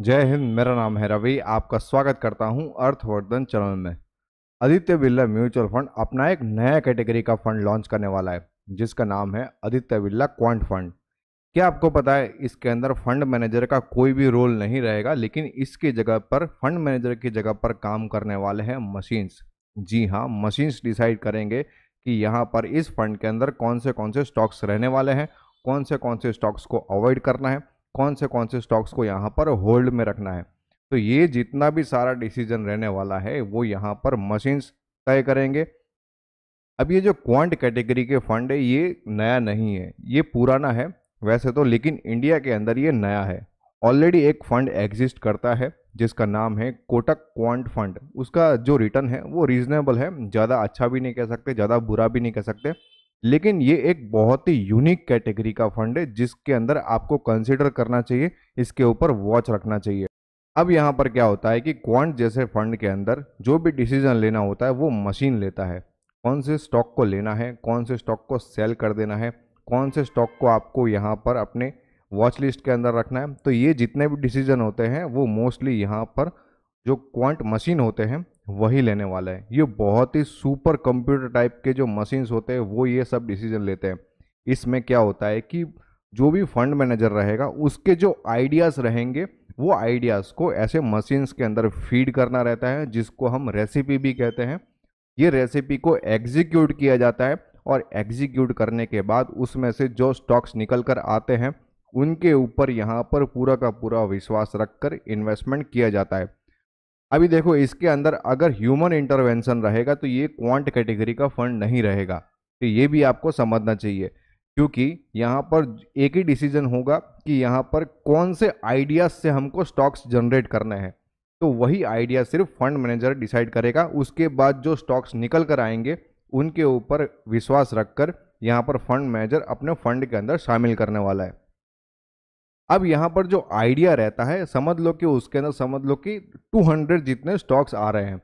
जय हिंद मेरा नाम है रवि आपका स्वागत करता हूं अर्थवर्धन चैनल में आदित्य बिरला म्यूचुअल फंड अपना एक नया कैटेगरी का फंड लॉन्च करने वाला है जिसका नाम है आदित्य बिरला क्वांट फंड क्या आपको पता है इसके अंदर फंड मैनेजर का कोई भी रोल नहीं रहेगा लेकिन इसकी जगह पर फंड मैनेजर की जगह पर काम करने वाले हैं मशीन्स जी हाँ मशीन्स डिसाइड करेंगे कि यहाँ पर इस फंड के अंदर कौन से कौन से स्टॉक्स रहने वाले हैं कौन से कौन से स्टॉक्स को अवॉइड करना है कौन से कौन से स्टॉक्स को यहाँ पर होल्ड में रखना है तो ये जितना भी सारा डिसीजन रहने वाला है वो यहाँ पर मशीन्स तय करेंगे अब ये जो क्वांट कैटेगरी के फंड है ये नया नहीं है ये पुराना है वैसे तो लेकिन इंडिया के अंदर ये नया है ऑलरेडी एक फंड एग्जिस्ट करता है जिसका नाम है कोटक क्वांट फंड उसका जो रिटर्न है वो रीजनेबल है ज़्यादा अच्छा भी नहीं कह सकते ज़्यादा बुरा भी नहीं कह सकते लेकिन ये एक बहुत ही यूनिक कैटेगरी का फंड है जिसके अंदर आपको कंसिडर करना चाहिए इसके ऊपर वॉच रखना चाहिए अब यहाँ पर क्या होता है कि क्वांट जैसे फंड के अंदर जो भी डिसीजन लेना होता है वो मशीन लेता है कौन से स्टॉक को लेना है कौन से स्टॉक को सेल कर देना है कौन से स्टॉक को आपको यहाँ पर अपने वॉच लिस्ट के अंदर रखना है तो ये जितने भी डिसीजन होते हैं वो मोस्टली यहाँ पर जो क्वांट मशीन होते हैं वही लेने वाला है ये बहुत ही सुपर कंप्यूटर टाइप के जो मशीन्स होते हैं वो ये सब डिसीजन लेते हैं इसमें क्या होता है कि जो भी फंड मैनेजर रहेगा उसके जो आइडियाज़ रहेंगे वो आइडियाज़ को ऐसे मशीन्स के अंदर फीड करना रहता है जिसको हम रेसिपी भी कहते हैं ये रेसिपी को एग्जीक्यूट किया जाता है और एग्जीक्यूट करने के बाद उसमें से जो स्टॉक्स निकल कर आते हैं उनके ऊपर यहाँ पर पूरा का पूरा विश्वास रखकर इन्वेस्टमेंट किया जाता है अभी देखो इसके अंदर अगर ह्यूमन इंटरवेंशन रहेगा तो ये क्वांट कैटेगरी का फंड नहीं रहेगा तो ये भी आपको समझना चाहिए क्योंकि यहाँ पर एक ही डिसीजन होगा कि यहाँ पर कौन से आइडियाज से हमको स्टॉक्स जनरेट करने हैं तो वही आइडिया सिर्फ फंड मैनेजर डिसाइड करेगा उसके बाद जो स्टॉक्स निकल कर आएंगे उनके ऊपर विश्वास रखकर यहाँ पर फंड मैनेजर अपने फंड के अंदर शामिल करने वाला है अब यहाँ पर जो आइडिया रहता है समझ लो कि उसके अंदर समझ लो कि 200 जितने स्टॉक्स आ रहे हैं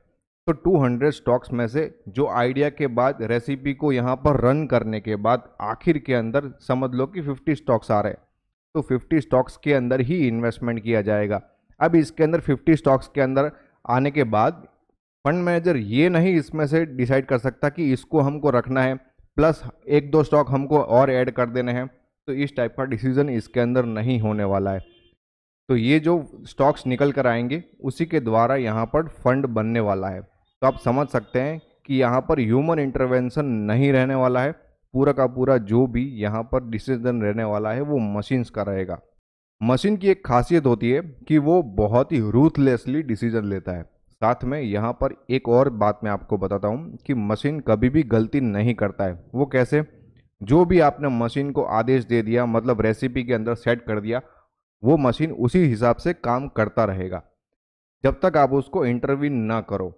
तो 200 स्टॉक्स में से जो आइडिया के बाद रेसिपी को यहाँ पर रन करने के बाद आखिर के अंदर समझ लो कि 50 स्टॉक्स आ रहे हैं तो 50 स्टॉक्स के अंदर ही इन्वेस्टमेंट किया जाएगा अब इसके अंदर 50 स्टॉक्स के अंदर आने के बाद फंड मैनेजर ये नहीं इसमें से डिसाइड कर सकता कि इसको हमको रखना है प्लस एक दो स्टॉक हमको और ऐड कर देने हैं तो इस टाइप का डिसीज़न इसके अंदर नहीं होने वाला है तो ये जो स्टॉक्स निकल कर आएंगे उसी के द्वारा यहाँ पर फंड बनने वाला है तो आप समझ सकते हैं कि यहाँ पर ह्यूमन इंटरवेंशन नहीं रहने वाला है पूरा का पूरा जो भी यहाँ पर डिसीजन रहने वाला है वो मशीन्स का रहेगा मशीन की एक खासियत होती है कि वो बहुत ही रूथलेसली डिसीजन लेता है साथ में यहाँ पर एक और बात मैं आपको बताता हूँ कि मशीन कभी भी गलती नहीं करता है वो कैसे जो भी आपने मशीन को आदेश दे दिया मतलब रेसिपी के अंदर सेट कर दिया वो मशीन उसी हिसाब से काम करता रहेगा जब तक आप उसको इंटरव्यू ना करो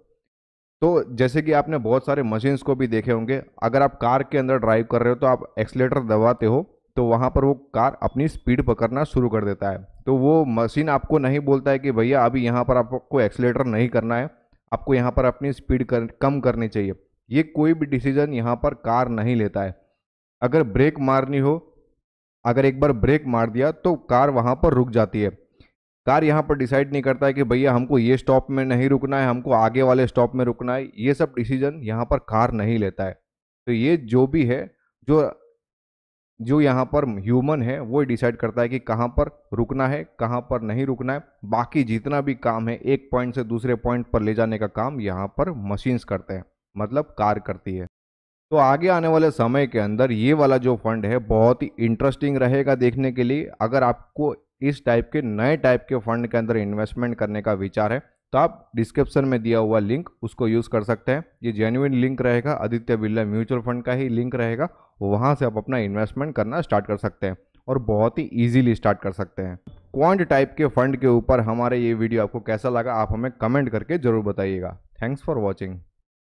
तो जैसे कि आपने बहुत सारे मशीन्स को भी देखे होंगे अगर आप कार के अंदर ड्राइव कर रहे हो तो आप एक्सलेटर दबाते हो तो वहाँ पर वो कार अपनी स्पीड पकड़ना शुरू कर देता है तो वो मशीन आपको नहीं बोलता है कि भैया अभी यहाँ पर आपको एक्सलेटर नहीं करना है आपको यहाँ पर अपनी स्पीड कर, कम करनी चाहिए ये कोई भी डिसीज़न यहाँ पर कार नहीं लेता है अगर ब्रेक मारनी हो अगर एक बार ब्रेक मार दिया तो कार वहाँ पर रुक जाती है कार यहाँ पर डिसाइड नहीं करता है कि भैया हमको ये स्टॉप में नहीं रुकना है हमको आगे वाले स्टॉप में रुकना है ये सब डिसीजन यहाँ पर कार नहीं लेता है तो ये जो भी है जो जो यहाँ पर ह्यूमन है वो डिसाइड करता है कि कहाँ पर रुकना है कहाँ पर नहीं रुकना है बाकी जितना भी काम है एक पॉइंट से दूसरे पॉइंट पर ले जाने का काम यहाँ पर मशीन्स करते हैं मतलब कार करती है तो आगे आने वाले समय के अंदर ये वाला जो फंड है बहुत ही इंटरेस्टिंग रहेगा देखने के लिए अगर आपको इस टाइप के नए टाइप के फंड के अंदर इन्वेस्टमेंट करने का विचार है तो आप डिस्क्रिप्शन में दिया हुआ लिंक उसको यूज़ कर सकते हैं ये जेन्यून लिंक रहेगा आदित्य बिरला म्यूचुअल फंड का ही लिंक रहेगा वहाँ से आप अपना इन्वेस्टमेंट करना स्टार्ट कर सकते हैं और बहुत ही ईजिली स्टार्ट कर सकते हैं क्वांट टाइप के फंड के ऊपर हमारे ये वीडियो आपको कैसा लगा आप हमें कमेंट करके ज़रूर बताइएगा थैंक्स फॉर वॉचिंग